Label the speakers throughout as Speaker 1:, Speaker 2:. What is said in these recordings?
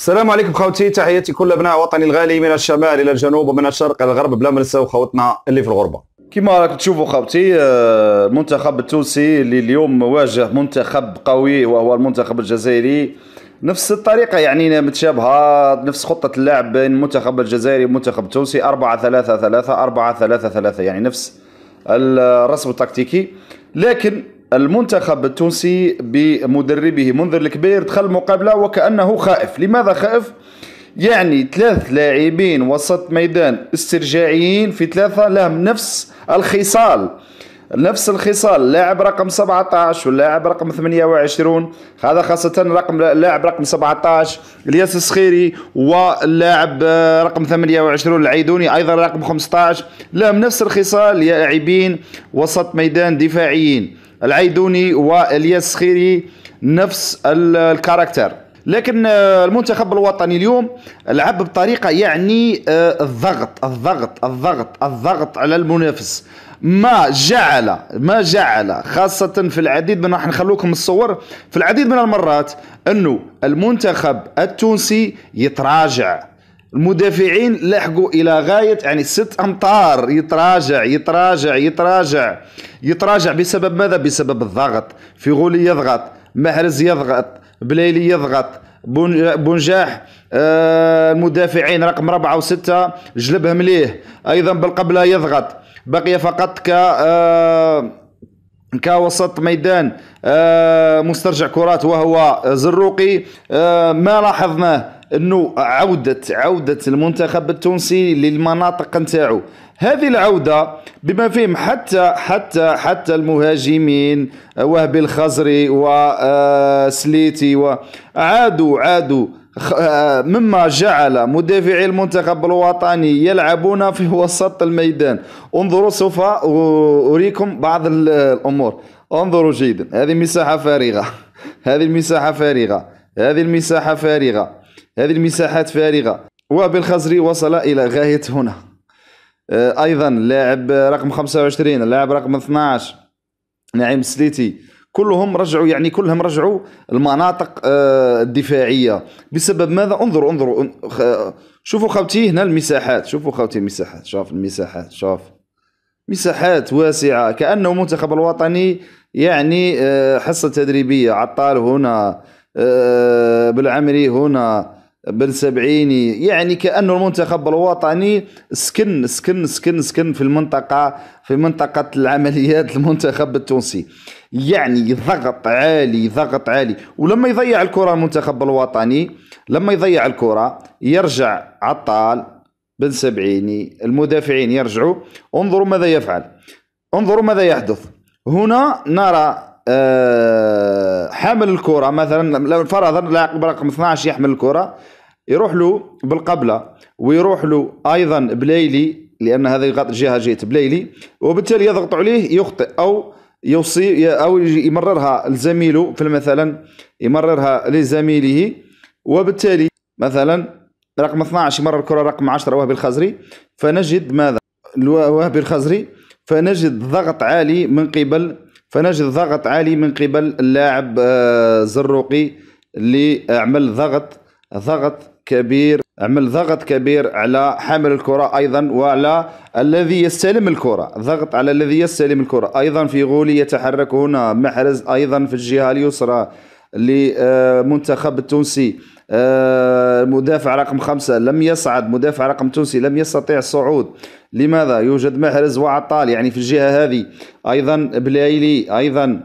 Speaker 1: السلام عليكم خوتي تحياتي كل ابناء وطني الغالي من الشمال الى الجنوب ومن الشرق الى الغرب بلا ما نساو خوتنا اللي في الغربه كما راكم تشوفوا خوتي المنتخب آه، التونسي اللي اليوم واجه منتخب قوي وهو المنتخب الجزائري نفس الطريقه يعني متشابهه نفس خطه اللعب بين المنتخب الجزائري والمنتخب التونسي 4 3 3 4 3 3 يعني نفس الرسم التكتيكي لكن المنتخب التونسي بمدربه منذر الكبير دخل المقابلة وكأنه خائف لماذا خائف؟ يعني ثلاث لاعبين وسط ميدان استرجاعيين في ثلاثة لهم نفس الخصال نفس الخصال اللاعب رقم 17 واللاعب رقم 28 هذا خاصة رقم اللاعب رقم 17 الياس الصخيري واللاعب رقم 28 العيدوني أيضا رقم 15 لهم نفس الخصال لاعبين وسط ميدان دفاعيين العيدوني والياس خيري نفس الكاركتر لكن آه، المنتخب الوطني اليوم لعب بطريقه يعني آه، الضغط الضغط الضغط الضغط على المنافس ما جعل ما جعل خاصة في العديد من راح نخلوكم الصور في العديد من المرات انه المنتخب التونسي يتراجع المدافعين لحقوا الى غاية يعني ست امتار يتراجع يتراجع يتراجع, يتراجع يتراجع بسبب ماذا بسبب الضغط في غولي يضغط محرز يضغط بليلي يضغط بنجاح آه، المدافعين رقم ربعة وستة جلبهم ليه أيضا بالقبلة يضغط بقي فقط ك آه، كوسط ميدان آه، مسترجع كرات وهو زروقي ما لاحظناه انه عوده عوده المنتخب التونسي للمناطق نتاعو هذه العوده بما فيهم حتى حتى حتى المهاجمين وهبي الخزري وسليتي آه، وعادوا عادوا آه، مما جعل مدافعي المنتخب الوطني يلعبون في وسط الميدان انظروا سوف اريكم بعض الامور انظروا جيدا هذه مساحه فارغه هذه المساحه فارغه هذه المساحه فارغه هذه المساحات فارغة وبالخزري وصل إلى غاية هنا آه، أيضا لاعب رقم 25 اللاعب رقم 12 نعيم سليتي كلهم رجعوا يعني كلهم رجعوا المناطق آه، الدفاعية بسبب ماذا انظروا انظروا شوفوا خوتي هنا المساحات شوفوا خوتي المساحات شوف المساحات شوف مساحات واسعة كأنه المنتخب الوطني يعني آه، حصة تدريبية عطال هنا بالعمري هنا سبعيني يعني كأنه المنتخب الوطني سكن سكن سكن سكن في المنطقة في منطقة العمليات المنتخب التونسي يعني ضغط عالي ضغط عالي ولما يضيع الكرة المنتخب الوطني لما يضيع الكرة يرجع عطال بن سبعيني المدافعين يرجعوا انظروا ماذا يفعل انظروا ماذا يحدث هنا نرى آه، حامل الكره مثلا فرضا لاعب رقم 12 يحمل الكره يروح له بالقبله ويروح له ايضا بليلي لان هذا يغطي جهه جهه بليلي وبالتالي يضغط عليه يخطئ او يوصي او يمررها لزميله في مثلا يمررها لزميله وبالتالي مثلا رقم 12 يمرر الكره رقم 10 وهبي الخزري فنجد ماذا وهبي الخزري فنجد ضغط عالي من قبل فنجد ضغط عالي من قبل اللاعب آه، زروقي اللي عمل ضغط ضغط كبير عمل ضغط كبير على حامل الكرة أيضا وعلى الذي يستلم الكرة ضغط على الذي يستلم الكرة أيضا في غولي يتحرك هنا محرز أيضا في الجهة اليسرى لمنتخب التونسي آه، مدافع رقم خمسة لم يصعد مدافع رقم تونسي لم يستطيع الصعود لماذا يوجد محرز وعطال يعني في الجهة هذه أيضا بلايلي أيضا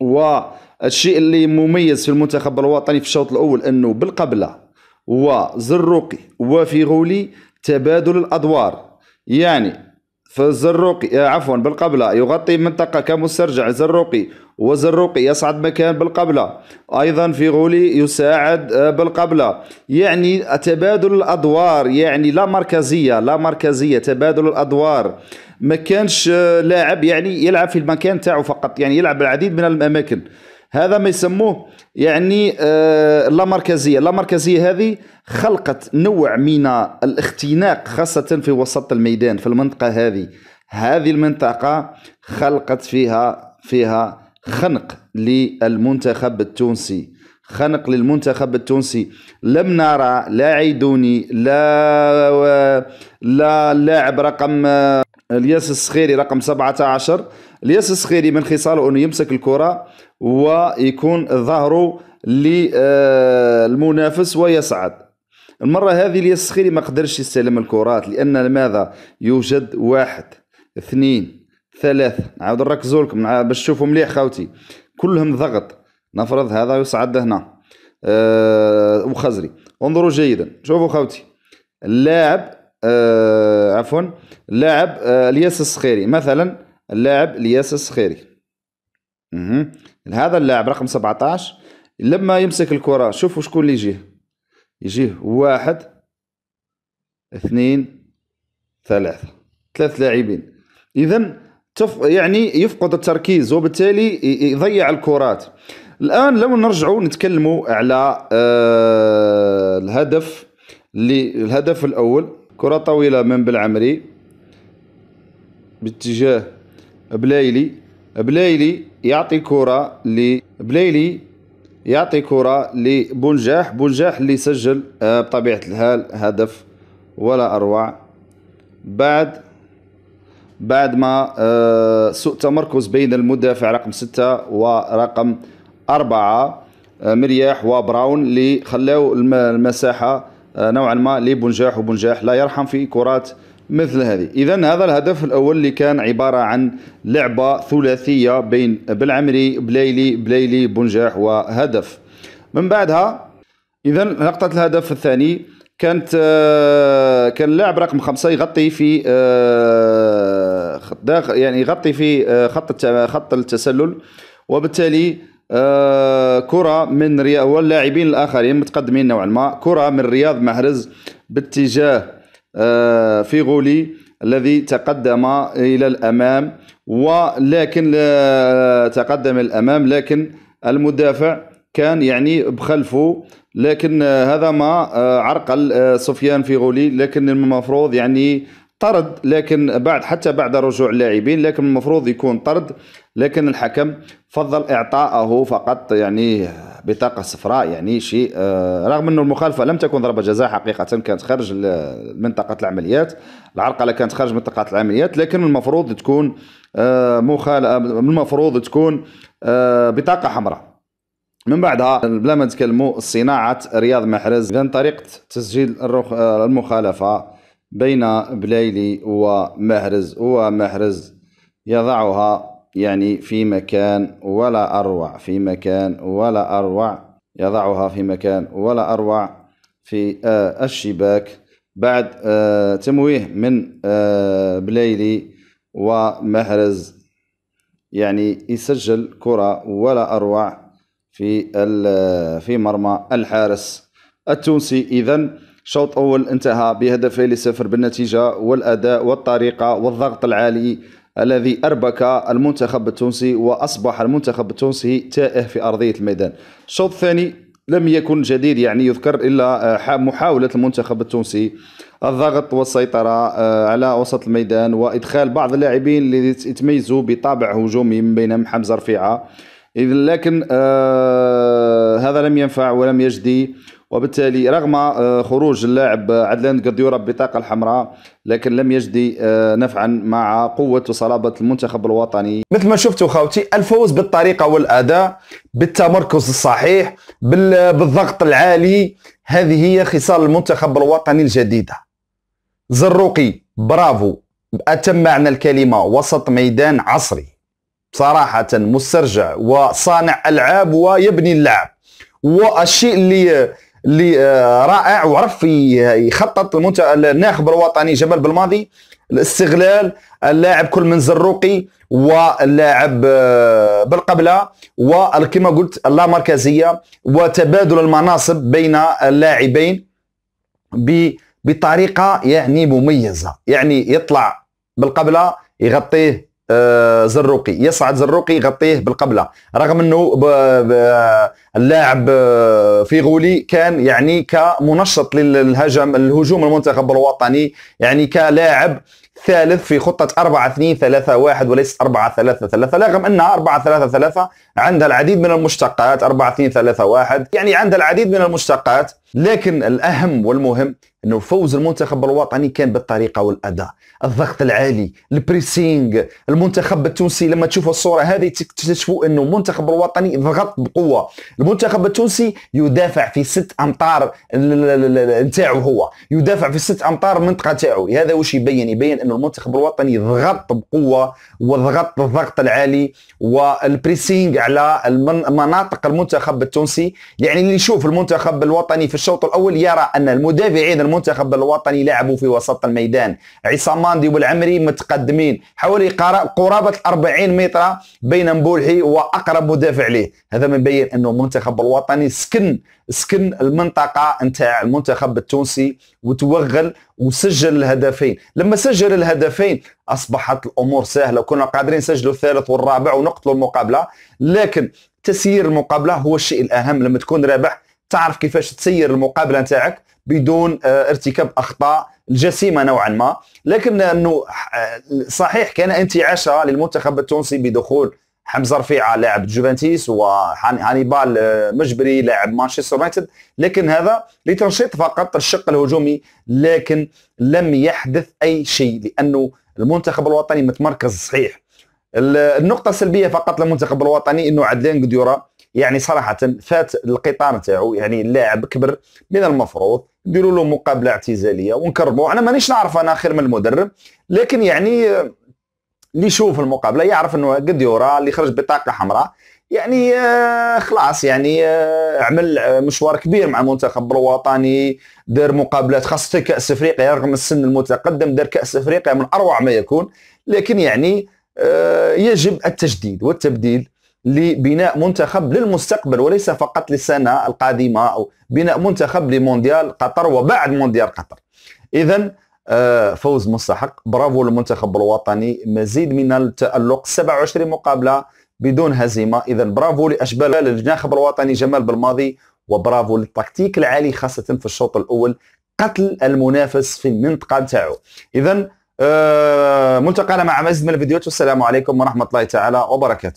Speaker 1: والشيء اللي مميز في المنتخب الوطني في الشوط الأول أنه بالقبلة وزروقي وفيغولي تبادل الأدوار يعني فزروقي آه، عفوا بالقبلة يغطي منطقة كمسترجع زروقي وزروقي يصعد مكان بالقبلة أيضا في غولي يساعد آه، بالقبلة يعني تبادل الأدوار يعني لا مركزية لا مركزية تبادل الأدوار ما كانش آه، لاعب يعني يلعب في المكان تاعه فقط يعني يلعب العديد من الأماكن هذا ما يسموه يعني اللامركزية آه، اللامركزية هذه خلقت نوع من الاختناق خاصة في وسط الميدان في المنطقة هذه هذه المنطقة خلقت فيها فيها خنق للمنتخب التونسي خنق للمنتخب التونسي لم نرى لا عيدوني لا لا لاعب رقم آه، الياس الصخيري رقم 17 الياس الصغيري من خصاله انه يمسك الكره ويكون ظهره للمنافس ويصعد المره هذه الياس الصغيري ما قدرش يستلم الكرات لان لماذا يوجد واحد اثنين ثلاثة نعاود نركزوا لكم باش تشوفوا مليح خاوتي كلهم ضغط نفرض هذا يصعد هنا أه وخزري انظروا جيدا شوفوا خاوتي اللاعب آه عفوا اللاعب آه الياس الصخيري مثلا اللاعب الياس الصخيري اها هذا اللاعب رقم 17 لما يمسك الكره شوفوا شكون اللي يجيه يجيه واحد اثنين ثلاثة ثلاث لاعبين إذا تف... يعني يفقد التركيز وبالتالي يضيع الكرات الآن لو نرجعوا نتكلموا على آه الهدف اللي الهدف الأول كرة طويلة من بالعمري باتجاه بلايلي بلايلي يعطي كرة لبلايلي يعطي كرة لبنجاح بنجاح اللي سجل آه، بطبيعة الحال هدف ولا أروع بعد بعد ما آه، سوء تمركز بين المدافع رقم ستة ورقم أربعة آه، مرياح وبراون اللي خلاو المساحة نوعا ما لبنجاح وبنجاح لا يرحم في كرات مثل هذه إذا هذا الهدف الأول اللي كان عبارة عن لعبة ثلاثية بين بالعمري بليلي بليلي بنجاح وهدف من بعدها إذا نقطة الهدف الثاني كانت آه، كان اللاعب رقم خمسة يغطي في آه، داخل يعني يغطي في آه، خط خط التسلل وبالتالي كرة من رياض واللاعبين الآخرين متقدمين نوعا ما كرة من رياض محرز باتجاه آه، فيغولي الذي تقدم إلى الأمام ولكن تقدم الأمام لكن المدافع كان يعني بخلفه لكن هذا ما آه، عرقل آه، سفيان فيغولي لكن المفروض يعني طرد لكن بعد حتى بعد رجوع اللاعبين لكن المفروض يكون طرد لكن الحكم فضل اعطائه فقط يعني بطاقه صفراء يعني شيء آه، رغم انه المخالفه لم تكن ضربه جزاء حقيقه كانت خارج منطقه العمليات العرقله كانت خارج منطقه العمليات لكن المفروض تكون آه، مخالفه المفروض تكون آه، بطاقه حمراء من بعدها بلا ما نتكلموا صناعه رياض محرز عن طريقه تسجيل المخالفه بين بليلي ومهرز ومهرز يضعها يعني في مكان ولا أروع في مكان ولا أروع يضعها في مكان ولا أروع في آه، الشباك بعد آه، تمويه من آه، بليلي ومهرز يعني يسجل كرة ولا أروع في في مرمى الحارس التونسي إذن شوط أول انتهى بهدفين لصفر بالنتيجة والأداء والطريقة والضغط العالي الذي أربك المنتخب التونسي وأصبح المنتخب التونسي تائه في أرضية الميدان الشوط الثاني لم يكن جديد يعني يذكر إلا آه، محاولة المنتخب التونسي الضغط والسيطرة آه، على وسط الميدان وإدخال بعض اللاعبين اللي يتميزوا بطابع هجومي من بينهم حمزة رفيعة لكن آه، هذا لم ينفع ولم يجدي وبالتالي رغم آه، خروج اللاعب عدلان قرديورة بطاقة الحمراء لكن لم يجد آه، نفعا مع قوة وصلابة المنتخب الوطني مثل ما شفتوا خاوتي الفوز بالطريقة والأداء بالتمركز الصحيح بالضغط العالي هذه هي خصال المنتخب الوطني الجديدة زروقي برافو أتم معنى الكلمة وسط ميدان عصري صراحة مسترجع وصانع ألعاب ويبني اللعب والشيء اللي اللي آه، رائع وعرف آه، يخطط الناخب الوطني جمال بالماضي الاستغلال اللاعب كل من زروقي واللاعب آه، بالقبله وكما قلت اللامركزيه وتبادل المناصب بين اللاعبين بطريقه يعني مميزه يعني يطلع بالقبله يغطيه آه، زروقي يصعد زروقي يغطيه بالقبله رغم انه اللاعب آه، فيغولي كان يعني كمنشط للهجم الهجوم المنتخب الوطني يعني كلاعب ثالث في خطة 4 2 3 1 وليس 4 3 3 رغم أنها 4 3 3 عندها العديد من المشتقات 4 2 3 1 يعني عندها العديد من المشتقات لكن الأهم والمهم أنه فوز المنتخب الوطني كان بالطريقة والأداء الضغط العالي البريسينغ المنتخب التونسي لما تشوفوا الصورة هذه تكتشفوا أنه المنتخب الوطني ضغط بقوة المنتخب التونسي يدافع في ست أمتار نتاعو هو يدافع في ست أمتار المنطقة نتاعو هذا واش يبين يبين أنه المنتخب الوطني ضغط بقوة وضغط الضغط العالي والبريسينغ على المناطق المنتخب التونسي يعني اللي يشوف المنتخب الوطني في الشوط الاول يرى ان المدافعين المنتخب الوطني لعبوا في وسط الميدان عصام ماندي والعمري متقدمين حوالي قرابه 40 متر بين مبولحي واقرب مدافع له هذا ما يبين انه المنتخب الوطني سكن سكن المنطقه نتاع المنتخب التونسي وتوغل وسجل الهدفين لما سجل الهدفين اصبحت الامور سهله وكنا قادرين نسجلوا الثالث والرابع ونقتلوا المقابله لكن تسيير المقابله هو الشيء الاهم لما تكون رابح تعرف كيفاش تسير المقابله نتاعك بدون آه، ارتكاب اخطاء الجسيمه نوعا ما لكن انه آه، صحيح كان انتعاش للمنتخب التونسي بدخول حمزه رفيعه لاعب جوفنتيس وهانيبال آه، مجبري لاعب مانشستر يونايتد لكن هذا لتنشيط فقط الشق الهجومي لكن لم يحدث اي شيء لانه المنتخب الوطني متمركز صحيح النقطه السلبيه فقط للمنتخب الوطني انه عدلان قديوره يعني صراحه فات القطار تاعو يعني اللاعب كبر من المفروض نديروا له مقابله اعتزاليه ونكرمو انا مانيش نعرف انا خير من المدرب لكن يعني اللي يشوف المقابله يعرف انه قد يورا اللي خرج بطاقه حمراء يعني آه، خلاص يعني آه، عمل آه، مشوار كبير مع المنتخب الوطني دار مقابلات خاصه كاس افريقيا رغم السن المتقدم دار كاس افريقيا من اروع ما يكون لكن يعني يجب التجديد والتبديل لبناء منتخب للمستقبل وليس فقط للسنه القادمه او بناء منتخب لمونديال قطر وبعد مونديال قطر اذا آه، فوز مستحق برافو للمنتخب الوطني مزيد من التالق 27 مقابله بدون هزيمه اذا برافو لاشبال الناخب الوطني جمال بالماضي وبرافو للتكتيك العالي خاصه في الشوط الاول قتل المنافس في المنطقه نتاعو اذا آه، ملتقانا مع مزيد من الفيديوهات والسلام عليكم ورحمه الله تعالى وبركاته